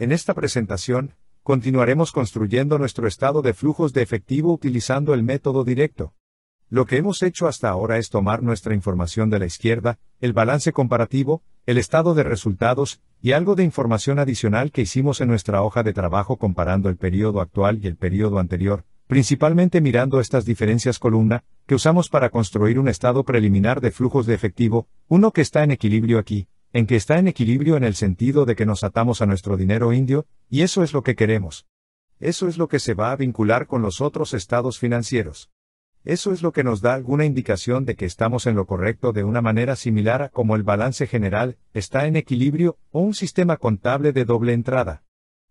En esta presentación, continuaremos construyendo nuestro estado de flujos de efectivo utilizando el método directo. Lo que hemos hecho hasta ahora es tomar nuestra información de la izquierda, el balance comparativo, el estado de resultados, y algo de información adicional que hicimos en nuestra hoja de trabajo comparando el periodo actual y el periodo anterior, principalmente mirando estas diferencias columna, que usamos para construir un estado preliminar de flujos de efectivo, uno que está en equilibrio aquí, en que está en equilibrio en el sentido de que nos atamos a nuestro dinero indio, y eso es lo que queremos. Eso es lo que se va a vincular con los otros estados financieros. Eso es lo que nos da alguna indicación de que estamos en lo correcto de una manera similar a como el balance general está en equilibrio o un sistema contable de doble entrada.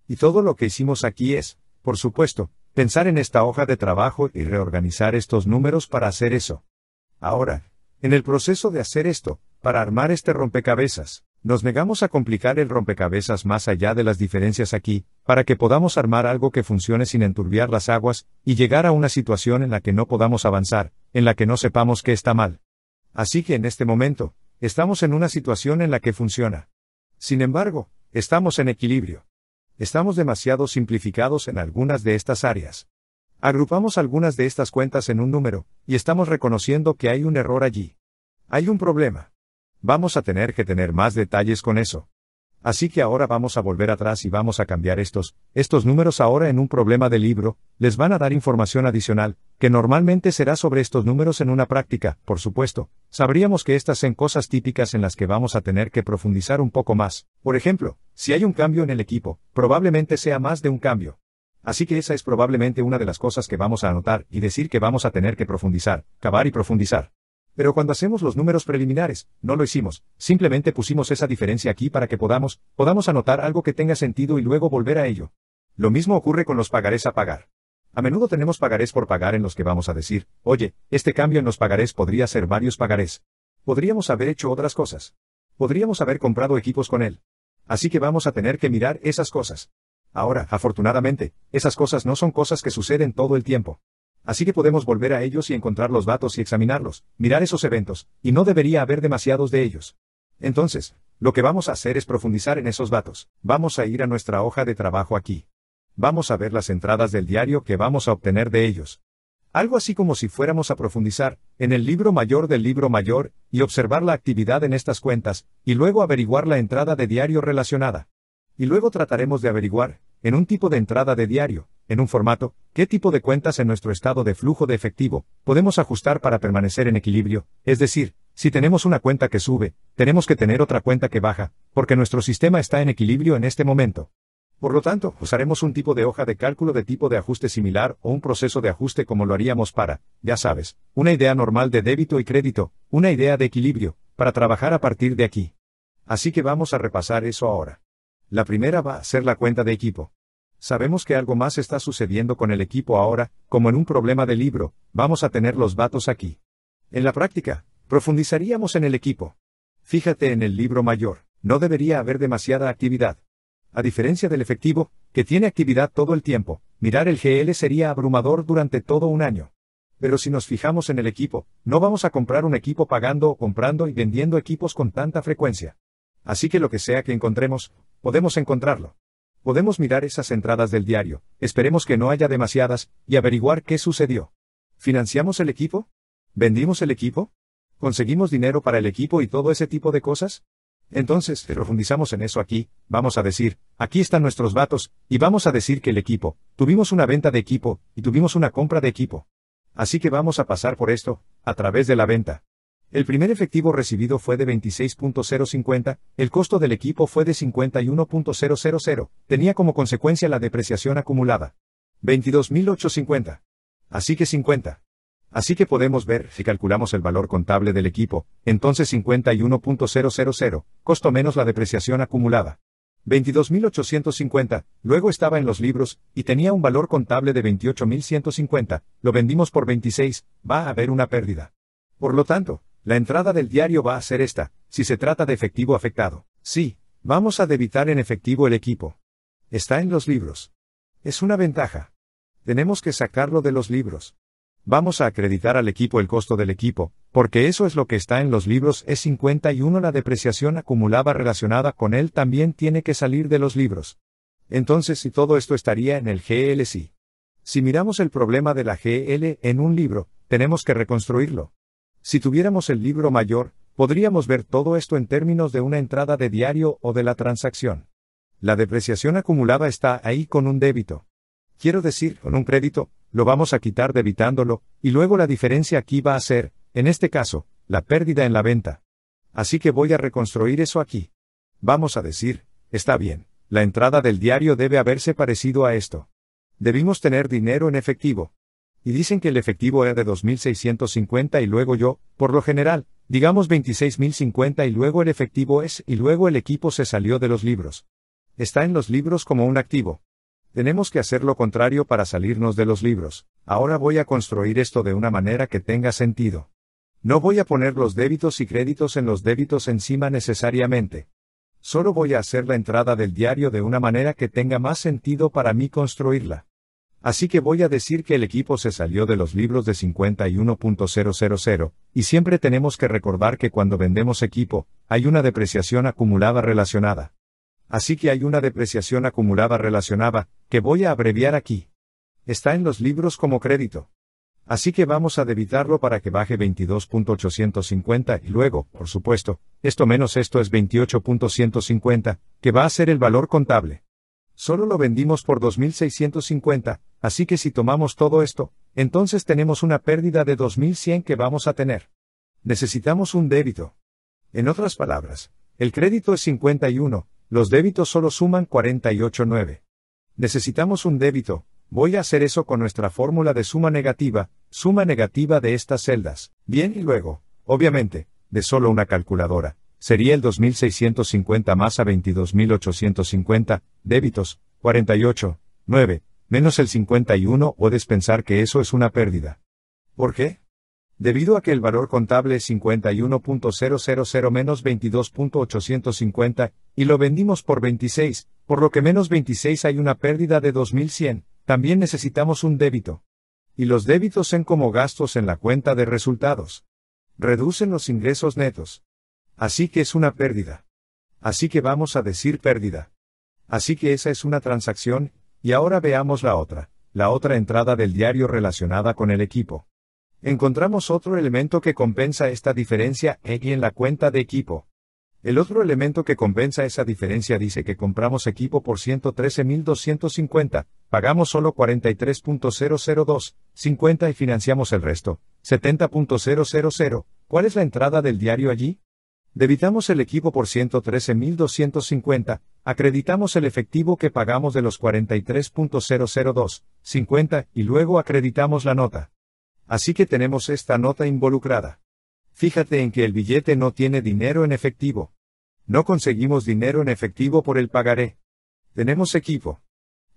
Y todo lo que hicimos aquí es, por supuesto, pensar en esta hoja de trabajo y reorganizar estos números para hacer eso. Ahora, en el proceso de hacer esto, para armar este rompecabezas, nos negamos a complicar el rompecabezas más allá de las diferencias aquí, para que podamos armar algo que funcione sin enturbiar las aguas, y llegar a una situación en la que no podamos avanzar, en la que no sepamos qué está mal. Así que en este momento, estamos en una situación en la que funciona. Sin embargo, estamos en equilibrio. Estamos demasiado simplificados en algunas de estas áreas. Agrupamos algunas de estas cuentas en un número, y estamos reconociendo que hay un error allí. Hay un problema. Vamos a tener que tener más detalles con eso. Así que ahora vamos a volver atrás y vamos a cambiar estos, estos números ahora en un problema de libro, les van a dar información adicional, que normalmente será sobre estos números en una práctica, por supuesto, sabríamos que estas son cosas típicas en las que vamos a tener que profundizar un poco más, por ejemplo, si hay un cambio en el equipo, probablemente sea más de un cambio. Así que esa es probablemente una de las cosas que vamos a anotar y decir que vamos a tener que profundizar, cavar y profundizar. Pero cuando hacemos los números preliminares, no lo hicimos, simplemente pusimos esa diferencia aquí para que podamos, podamos anotar algo que tenga sentido y luego volver a ello. Lo mismo ocurre con los pagarés a pagar. A menudo tenemos pagarés por pagar en los que vamos a decir, oye, este cambio en los pagarés podría ser varios pagarés. Podríamos haber hecho otras cosas. Podríamos haber comprado equipos con él. Así que vamos a tener que mirar esas cosas. Ahora, afortunadamente, esas cosas no son cosas que suceden todo el tiempo así que podemos volver a ellos y encontrar los datos y examinarlos, mirar esos eventos, y no debería haber demasiados de ellos. Entonces, lo que vamos a hacer es profundizar en esos datos. Vamos a ir a nuestra hoja de trabajo aquí. Vamos a ver las entradas del diario que vamos a obtener de ellos. Algo así como si fuéramos a profundizar en el libro mayor del libro mayor y observar la actividad en estas cuentas, y luego averiguar la entrada de diario relacionada. Y luego trataremos de averiguar en un tipo de entrada de diario, en un formato, qué tipo de cuentas en nuestro estado de flujo de efectivo podemos ajustar para permanecer en equilibrio, es decir, si tenemos una cuenta que sube, tenemos que tener otra cuenta que baja, porque nuestro sistema está en equilibrio en este momento. Por lo tanto, usaremos un tipo de hoja de cálculo de tipo de ajuste similar o un proceso de ajuste como lo haríamos para, ya sabes, una idea normal de débito y crédito, una idea de equilibrio, para trabajar a partir de aquí. Así que vamos a repasar eso ahora. La primera va a ser la cuenta de equipo. Sabemos que algo más está sucediendo con el equipo ahora, como en un problema de libro, vamos a tener los datos aquí. En la práctica, profundizaríamos en el equipo. Fíjate en el libro mayor, no debería haber demasiada actividad. A diferencia del efectivo, que tiene actividad todo el tiempo, mirar el GL sería abrumador durante todo un año. Pero si nos fijamos en el equipo, no vamos a comprar un equipo pagando o comprando y vendiendo equipos con tanta frecuencia. Así que lo que sea que encontremos, podemos encontrarlo. Podemos mirar esas entradas del diario, esperemos que no haya demasiadas, y averiguar qué sucedió. ¿Financiamos el equipo? ¿Vendimos el equipo? ¿Conseguimos dinero para el equipo y todo ese tipo de cosas? Entonces, profundizamos en eso aquí, vamos a decir, aquí están nuestros vatos, y vamos a decir que el equipo, tuvimos una venta de equipo, y tuvimos una compra de equipo. Así que vamos a pasar por esto, a través de la venta. El primer efectivo recibido fue de 26.050, el costo del equipo fue de 51.000, tenía como consecuencia la depreciación acumulada. 22.850. Así que 50. Así que podemos ver, si calculamos el valor contable del equipo, entonces 51.000, costo menos la depreciación acumulada. 22.850, luego estaba en los libros, y tenía un valor contable de 28.150, lo vendimos por 26, va a haber una pérdida. Por lo tanto, la entrada del diario va a ser esta, si se trata de efectivo afectado. Sí, vamos a debitar en efectivo el equipo. Está en los libros. Es una ventaja. Tenemos que sacarlo de los libros. Vamos a acreditar al equipo el costo del equipo, porque eso es lo que está en los libros es 51 la depreciación acumulada relacionada con él también tiene que salir de los libros. Entonces si todo esto estaría en el sí. Si miramos el problema de la GL en un libro, tenemos que reconstruirlo. Si tuviéramos el libro mayor, podríamos ver todo esto en términos de una entrada de diario o de la transacción. La depreciación acumulada está ahí con un débito. Quiero decir, con un crédito, lo vamos a quitar debitándolo, y luego la diferencia aquí va a ser, en este caso, la pérdida en la venta. Así que voy a reconstruir eso aquí. Vamos a decir, está bien, la entrada del diario debe haberse parecido a esto. Debimos tener dinero en efectivo, y dicen que el efectivo era de 2.650 y luego yo, por lo general, digamos 26.050 y luego el efectivo es y luego el equipo se salió de los libros. Está en los libros como un activo. Tenemos que hacer lo contrario para salirnos de los libros. Ahora voy a construir esto de una manera que tenga sentido. No voy a poner los débitos y créditos en los débitos encima necesariamente. Solo voy a hacer la entrada del diario de una manera que tenga más sentido para mí construirla. Así que voy a decir que el equipo se salió de los libros de 51.000, y siempre tenemos que recordar que cuando vendemos equipo, hay una depreciación acumulada relacionada. Así que hay una depreciación acumulada relacionada, que voy a abreviar aquí. Está en los libros como crédito. Así que vamos a debitarlo para que baje 22.850 y luego, por supuesto, esto menos esto es 28.150, que va a ser el valor contable. Solo lo vendimos por 2.650, Así que si tomamos todo esto, entonces tenemos una pérdida de 2.100 que vamos a tener. Necesitamos un débito. En otras palabras, el crédito es 51, los débitos solo suman 48.9. Necesitamos un débito, voy a hacer eso con nuestra fórmula de suma negativa, suma negativa de estas celdas. Bien y luego, obviamente, de solo una calculadora, sería el 2650 más a 22850, débitos, 48,9 menos el 51, puedes pensar que eso es una pérdida. ¿Por qué? Debido a que el valor contable es 51.000 menos 22.850, y lo vendimos por 26, por lo que menos 26 hay una pérdida de 2100, también necesitamos un débito. Y los débitos son como gastos en la cuenta de resultados. Reducen los ingresos netos. Así que es una pérdida. Así que vamos a decir pérdida. Así que esa es una transacción, y ahora veamos la otra, la otra entrada del diario relacionada con el equipo. Encontramos otro elemento que compensa esta diferencia aquí en la cuenta de equipo. El otro elemento que compensa esa diferencia dice que compramos equipo por 113.250, pagamos solo 43.002,50 y financiamos el resto, 70.000. ¿Cuál es la entrada del diario allí? Debitamos el equipo por 113.250, Acreditamos el efectivo que pagamos de los 43.002, 50, y luego acreditamos la nota. Así que tenemos esta nota involucrada. Fíjate en que el billete no tiene dinero en efectivo. No conseguimos dinero en efectivo por el pagaré. Tenemos equipo.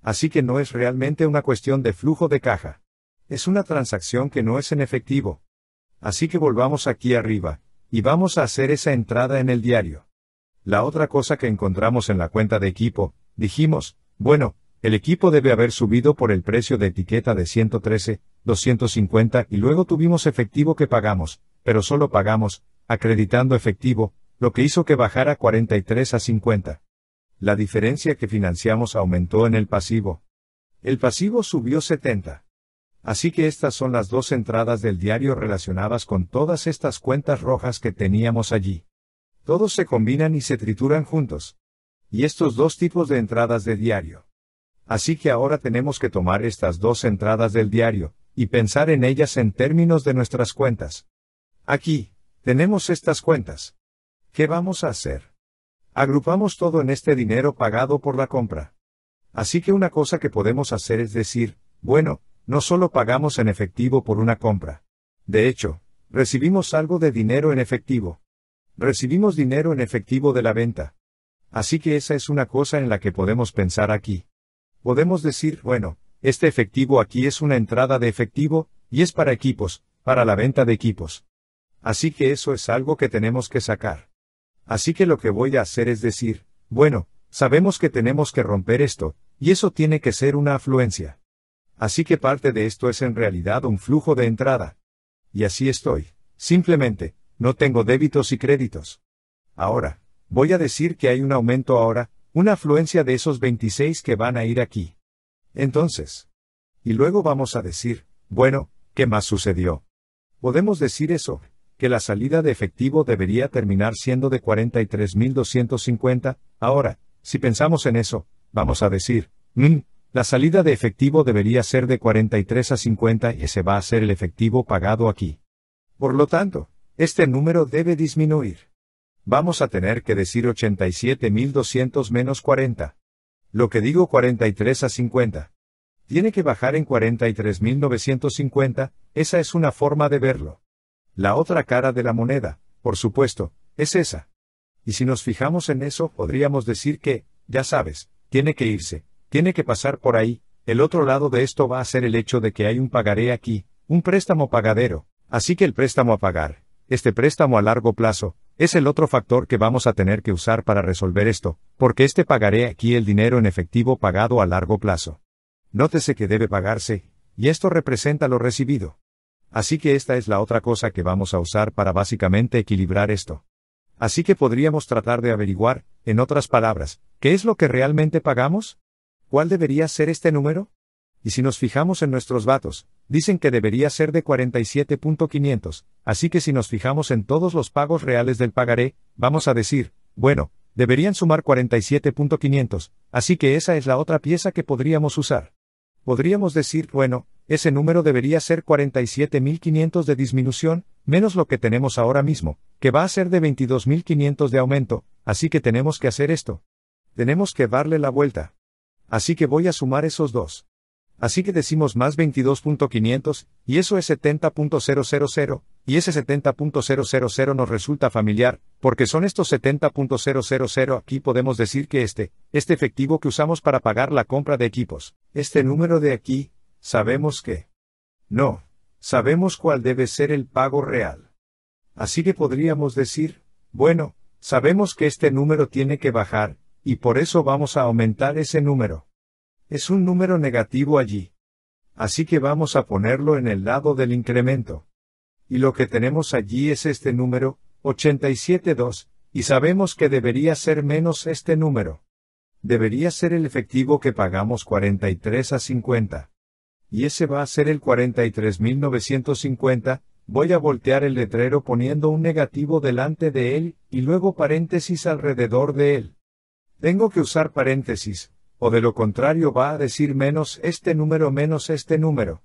Así que no es realmente una cuestión de flujo de caja. Es una transacción que no es en efectivo. Así que volvamos aquí arriba, y vamos a hacer esa entrada en el diario. La otra cosa que encontramos en la cuenta de equipo, dijimos, bueno, el equipo debe haber subido por el precio de etiqueta de 113, 250 y luego tuvimos efectivo que pagamos, pero solo pagamos, acreditando efectivo, lo que hizo que bajara 43 a 50. La diferencia que financiamos aumentó en el pasivo. El pasivo subió 70. Así que estas son las dos entradas del diario relacionadas con todas estas cuentas rojas que teníamos allí. Todos se combinan y se trituran juntos. Y estos dos tipos de entradas de diario. Así que ahora tenemos que tomar estas dos entradas del diario, y pensar en ellas en términos de nuestras cuentas. Aquí, tenemos estas cuentas. ¿Qué vamos a hacer? Agrupamos todo en este dinero pagado por la compra. Así que una cosa que podemos hacer es decir, bueno, no solo pagamos en efectivo por una compra. De hecho, recibimos algo de dinero en efectivo. Recibimos dinero en efectivo de la venta. Así que esa es una cosa en la que podemos pensar aquí. Podemos decir, bueno, este efectivo aquí es una entrada de efectivo, y es para equipos, para la venta de equipos. Así que eso es algo que tenemos que sacar. Así que lo que voy a hacer es decir, bueno, sabemos que tenemos que romper esto, y eso tiene que ser una afluencia. Así que parte de esto es en realidad un flujo de entrada. Y así estoy, simplemente, no tengo débitos y créditos. Ahora, voy a decir que hay un aumento ahora, una afluencia de esos 26 que van a ir aquí. Entonces. Y luego vamos a decir, bueno, ¿qué más sucedió? Podemos decir eso, que la salida de efectivo debería terminar siendo de 43.250, ahora, si pensamos en eso, vamos a decir, mm, la salida de efectivo debería ser de 43 a 50 y ese va a ser el efectivo pagado aquí. Por lo tanto, este número debe disminuir. Vamos a tener que decir 87.200 menos 40. Lo que digo 43 a 50. Tiene que bajar en 43.950, esa es una forma de verlo. La otra cara de la moneda, por supuesto, es esa. Y si nos fijamos en eso, podríamos decir que, ya sabes, tiene que irse, tiene que pasar por ahí, el otro lado de esto va a ser el hecho de que hay un pagaré aquí, un préstamo pagadero, así que el préstamo a pagar, este préstamo a largo plazo, es el otro factor que vamos a tener que usar para resolver esto, porque este pagaré aquí el dinero en efectivo pagado a largo plazo. Nótese que debe pagarse, y esto representa lo recibido. Así que esta es la otra cosa que vamos a usar para básicamente equilibrar esto. Así que podríamos tratar de averiguar, en otras palabras, ¿qué es lo que realmente pagamos? ¿Cuál debería ser este número? y si nos fijamos en nuestros vatos, dicen que debería ser de 47.500, así que si nos fijamos en todos los pagos reales del pagaré, vamos a decir, bueno, deberían sumar 47.500, así que esa es la otra pieza que podríamos usar. Podríamos decir, bueno, ese número debería ser 47.500 de disminución, menos lo que tenemos ahora mismo, que va a ser de 22.500 de aumento, así que tenemos que hacer esto. Tenemos que darle la vuelta. Así que voy a sumar esos dos. Así que decimos más 22.500, y eso es 70.000, y ese 70.000 nos resulta familiar, porque son estos 70.000 aquí podemos decir que este, este efectivo que usamos para pagar la compra de equipos, este número de aquí, sabemos que... No, sabemos cuál debe ser el pago real. Así que podríamos decir, bueno, sabemos que este número tiene que bajar, y por eso vamos a aumentar ese número. Es un número negativo allí. Así que vamos a ponerlo en el lado del incremento. Y lo que tenemos allí es este número, 87.2, y sabemos que debería ser menos este número. Debería ser el efectivo que pagamos 43 a 50. Y ese va a ser el 43.950, voy a voltear el letrero poniendo un negativo delante de él, y luego paréntesis alrededor de él. Tengo que usar paréntesis, o de lo contrario va a decir menos este número menos este número.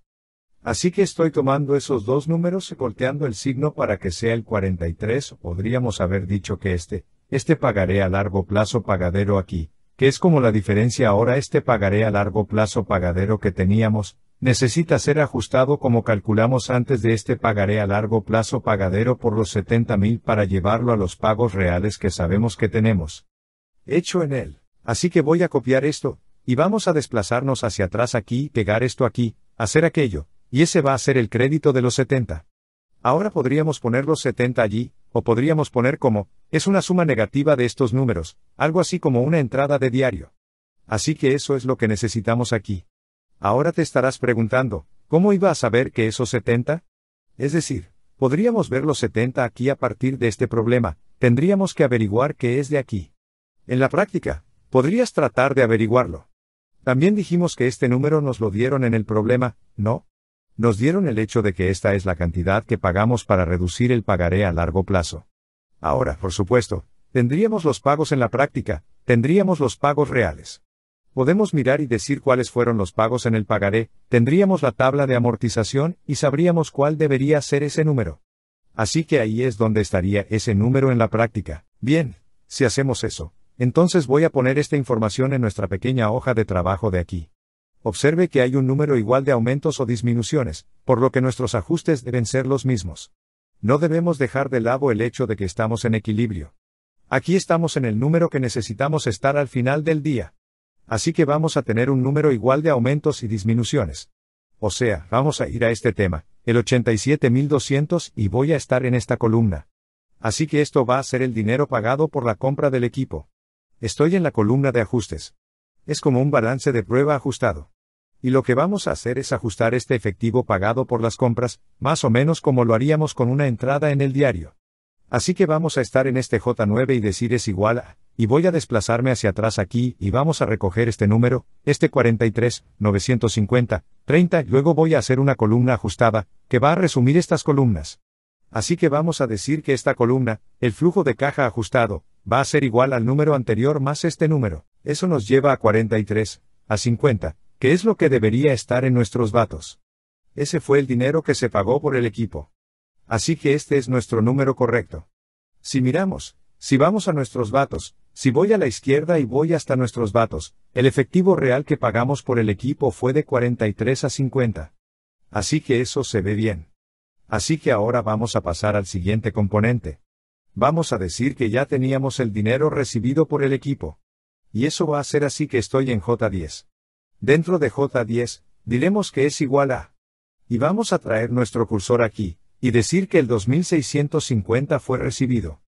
Así que estoy tomando esos dos números y volteando el signo para que sea el 43, podríamos haber dicho que este, este pagaré a largo plazo pagadero aquí, que es como la diferencia ahora este pagaré a largo plazo pagadero que teníamos, necesita ser ajustado como calculamos antes de este pagaré a largo plazo pagadero por los 70.000 para llevarlo a los pagos reales que sabemos que tenemos. Hecho en él. Así que voy a copiar esto, y vamos a desplazarnos hacia atrás aquí, pegar esto aquí, hacer aquello, y ese va a ser el crédito de los 70. Ahora podríamos poner los 70 allí, o podríamos poner como, es una suma negativa de estos números, algo así como una entrada de diario. Así que eso es lo que necesitamos aquí. Ahora te estarás preguntando, ¿cómo iba a saber que esos 70? Es decir, podríamos ver los 70 aquí a partir de este problema, tendríamos que averiguar qué es de aquí. En la práctica, Podrías tratar de averiguarlo. También dijimos que este número nos lo dieron en el problema, ¿no? Nos dieron el hecho de que esta es la cantidad que pagamos para reducir el pagaré a largo plazo. Ahora, por supuesto, tendríamos los pagos en la práctica, tendríamos los pagos reales. Podemos mirar y decir cuáles fueron los pagos en el pagaré, tendríamos la tabla de amortización y sabríamos cuál debería ser ese número. Así que ahí es donde estaría ese número en la práctica. Bien, si hacemos eso, entonces voy a poner esta información en nuestra pequeña hoja de trabajo de aquí. Observe que hay un número igual de aumentos o disminuciones, por lo que nuestros ajustes deben ser los mismos. No debemos dejar de lado el hecho de que estamos en equilibrio. Aquí estamos en el número que necesitamos estar al final del día. Así que vamos a tener un número igual de aumentos y disminuciones. O sea, vamos a ir a este tema, el 87.200 y voy a estar en esta columna. Así que esto va a ser el dinero pagado por la compra del equipo. Estoy en la columna de ajustes. Es como un balance de prueba ajustado. Y lo que vamos a hacer es ajustar este efectivo pagado por las compras, más o menos como lo haríamos con una entrada en el diario. Así que vamos a estar en este J9 y decir es igual a, y voy a desplazarme hacia atrás aquí y vamos a recoger este número, este 43, 950, 30, luego voy a hacer una columna ajustada, que va a resumir estas columnas. Así que vamos a decir que esta columna, el flujo de caja ajustado, va a ser igual al número anterior más este número. Eso nos lleva a 43, a 50, que es lo que debería estar en nuestros datos. Ese fue el dinero que se pagó por el equipo. Así que este es nuestro número correcto. Si miramos, si vamos a nuestros vatos, si voy a la izquierda y voy hasta nuestros vatos, el efectivo real que pagamos por el equipo fue de 43 a 50. Así que eso se ve bien. Así que ahora vamos a pasar al siguiente componente. Vamos a decir que ya teníamos el dinero recibido por el equipo. Y eso va a ser así que estoy en J10. Dentro de J10, diremos que es igual a. Y vamos a traer nuestro cursor aquí, y decir que el 2650 fue recibido.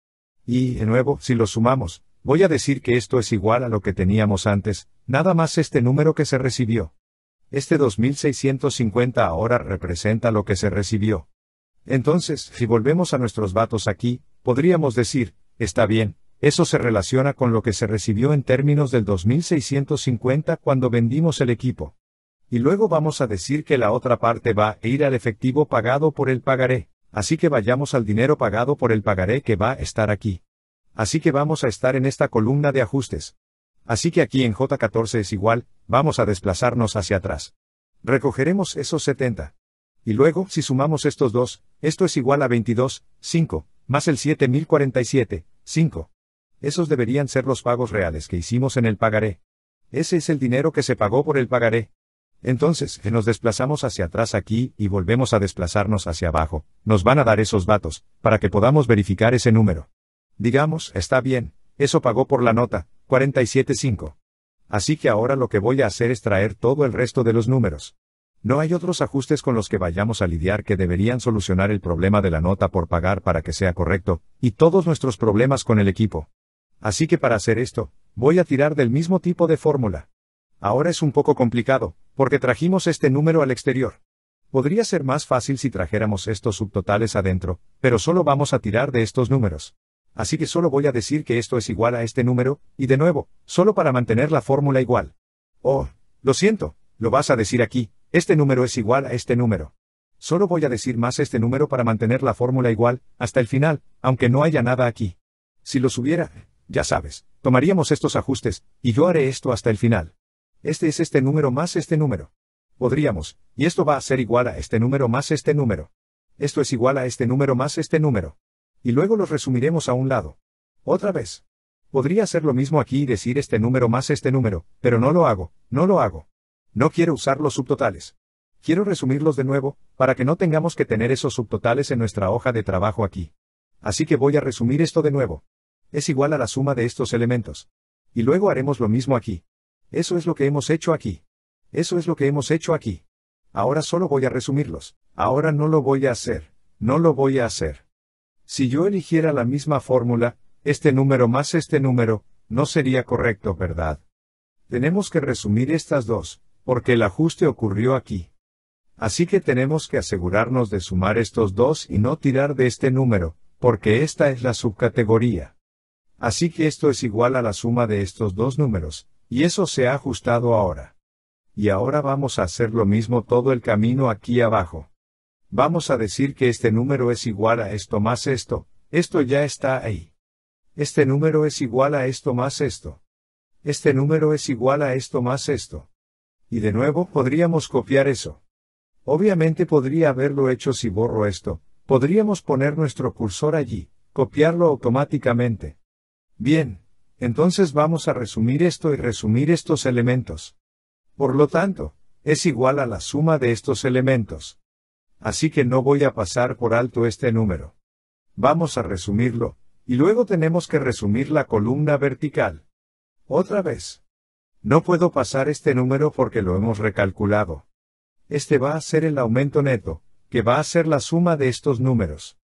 Y, de nuevo, si lo sumamos, voy a decir que esto es igual a lo que teníamos antes, nada más este número que se recibió. Este 2650 ahora representa lo que se recibió. Entonces, si volvemos a nuestros datos aquí, Podríamos decir, está bien, eso se relaciona con lo que se recibió en términos del 2650 cuando vendimos el equipo. Y luego vamos a decir que la otra parte va a ir al efectivo pagado por el pagaré, así que vayamos al dinero pagado por el pagaré que va a estar aquí. Así que vamos a estar en esta columna de ajustes. Así que aquí en J14 es igual, vamos a desplazarnos hacia atrás. Recogeremos esos 70. Y luego, si sumamos estos dos, esto es igual a 22, 5, más el 7047, 5. Esos deberían ser los pagos reales que hicimos en el pagaré. Ese es el dinero que se pagó por el pagaré. Entonces, que nos desplazamos hacia atrás aquí y volvemos a desplazarnos hacia abajo, nos van a dar esos datos, para que podamos verificar ese número. Digamos, está bien, eso pagó por la nota, 475. Así que ahora lo que voy a hacer es traer todo el resto de los números. No hay otros ajustes con los que vayamos a lidiar que deberían solucionar el problema de la nota por pagar para que sea correcto, y todos nuestros problemas con el equipo. Así que para hacer esto, voy a tirar del mismo tipo de fórmula. Ahora es un poco complicado, porque trajimos este número al exterior. Podría ser más fácil si trajéramos estos subtotales adentro, pero solo vamos a tirar de estos números. Así que solo voy a decir que esto es igual a este número, y de nuevo, solo para mantener la fórmula igual. Oh, lo siento, lo vas a decir aquí, este número es igual a este número. Solo voy a decir más este número para mantener la fórmula igual, hasta el final, aunque no haya nada aquí. Si lo subiera, ya sabes, tomaríamos estos ajustes, y yo haré esto hasta el final. Este es este número más este número. Podríamos, y esto va a ser igual a este número más este número. Esto es igual a este número más este número. Y luego los resumiremos a un lado. Otra vez. Podría hacer lo mismo aquí y decir este número más este número, pero no lo hago, no lo hago. No quiero usar los subtotales. Quiero resumirlos de nuevo, para que no tengamos que tener esos subtotales en nuestra hoja de trabajo aquí. Así que voy a resumir esto de nuevo. Es igual a la suma de estos elementos. Y luego haremos lo mismo aquí. Eso es lo que hemos hecho aquí. Eso es lo que hemos hecho aquí. Ahora solo voy a resumirlos. Ahora no lo voy a hacer. No lo voy a hacer. Si yo eligiera la misma fórmula, este número más este número, no sería correcto, ¿verdad? Tenemos que resumir estas dos, porque el ajuste ocurrió aquí. Así que tenemos que asegurarnos de sumar estos dos y no tirar de este número, porque esta es la subcategoría. Así que esto es igual a la suma de estos dos números, y eso se ha ajustado ahora. Y ahora vamos a hacer lo mismo todo el camino aquí abajo. Vamos a decir que este número es igual a esto más esto, esto ya está ahí. Este número es igual a esto más esto. Este número es igual a esto más esto. Y de nuevo podríamos copiar eso. Obviamente podría haberlo hecho si borro esto, podríamos poner nuestro cursor allí, copiarlo automáticamente. Bien, entonces vamos a resumir esto y resumir estos elementos. Por lo tanto, es igual a la suma de estos elementos. Así que no voy a pasar por alto este número. Vamos a resumirlo, y luego tenemos que resumir la columna vertical. Otra vez. No puedo pasar este número porque lo hemos recalculado. Este va a ser el aumento neto, que va a ser la suma de estos números.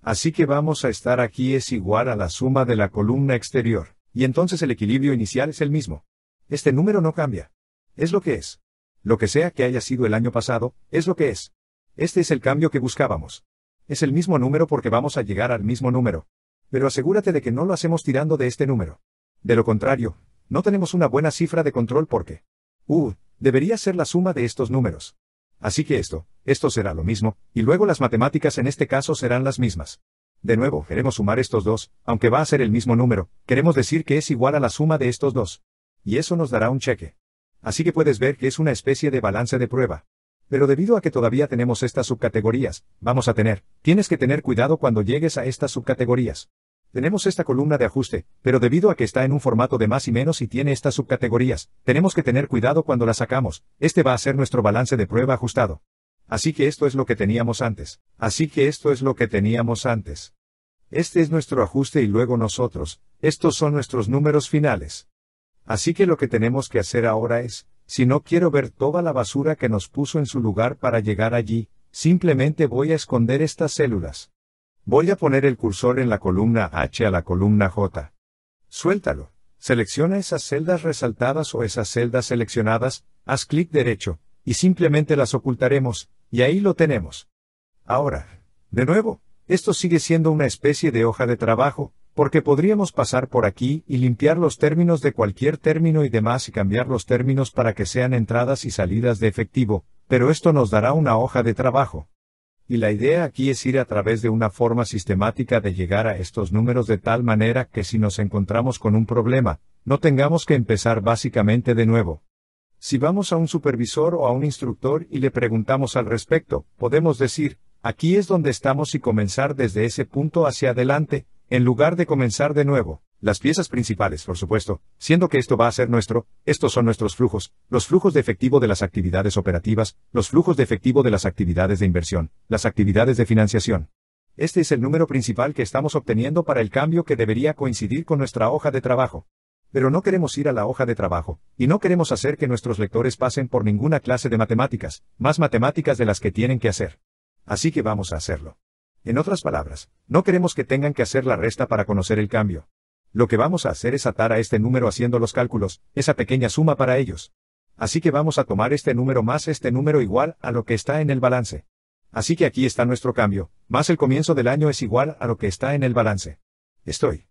Así que vamos a estar aquí es igual a la suma de la columna exterior, y entonces el equilibrio inicial es el mismo. Este número no cambia. Es lo que es. Lo que sea que haya sido el año pasado, es lo que es. Este es el cambio que buscábamos. Es el mismo número porque vamos a llegar al mismo número. Pero asegúrate de que no lo hacemos tirando de este número. De lo contrario, no tenemos una buena cifra de control porque uh, debería ser la suma de estos números. Así que esto, esto será lo mismo, y luego las matemáticas en este caso serán las mismas. De nuevo, queremos sumar estos dos, aunque va a ser el mismo número, queremos decir que es igual a la suma de estos dos. Y eso nos dará un cheque. Así que puedes ver que es una especie de balance de prueba. Pero debido a que todavía tenemos estas subcategorías, vamos a tener, tienes que tener cuidado cuando llegues a estas subcategorías. Tenemos esta columna de ajuste, pero debido a que está en un formato de más y menos y tiene estas subcategorías, tenemos que tener cuidado cuando la sacamos, este va a ser nuestro balance de prueba ajustado. Así que esto es lo que teníamos antes. Así que esto es lo que teníamos antes. Este es nuestro ajuste y luego nosotros, estos son nuestros números finales. Así que lo que tenemos que hacer ahora es, si no quiero ver toda la basura que nos puso en su lugar para llegar allí, simplemente voy a esconder estas células. Voy a poner el cursor en la columna H a la columna J. Suéltalo. Selecciona esas celdas resaltadas o esas celdas seleccionadas, haz clic derecho, y simplemente las ocultaremos, y ahí lo tenemos. Ahora, de nuevo, esto sigue siendo una especie de hoja de trabajo, porque podríamos pasar por aquí y limpiar los términos de cualquier término y demás y cambiar los términos para que sean entradas y salidas de efectivo, pero esto nos dará una hoja de trabajo y la idea aquí es ir a través de una forma sistemática de llegar a estos números de tal manera que si nos encontramos con un problema, no tengamos que empezar básicamente de nuevo. Si vamos a un supervisor o a un instructor y le preguntamos al respecto, podemos decir, aquí es donde estamos y comenzar desde ese punto hacia adelante, en lugar de comenzar de nuevo. Las piezas principales, por supuesto, siendo que esto va a ser nuestro, estos son nuestros flujos, los flujos de efectivo de las actividades operativas, los flujos de efectivo de las actividades de inversión, las actividades de financiación. Este es el número principal que estamos obteniendo para el cambio que debería coincidir con nuestra hoja de trabajo. Pero no queremos ir a la hoja de trabajo, y no queremos hacer que nuestros lectores pasen por ninguna clase de matemáticas, más matemáticas de las que tienen que hacer. Así que vamos a hacerlo. En otras palabras, no queremos que tengan que hacer la resta para conocer el cambio. Lo que vamos a hacer es atar a este número haciendo los cálculos, esa pequeña suma para ellos. Así que vamos a tomar este número más este número igual a lo que está en el balance. Así que aquí está nuestro cambio, más el comienzo del año es igual a lo que está en el balance. Estoy.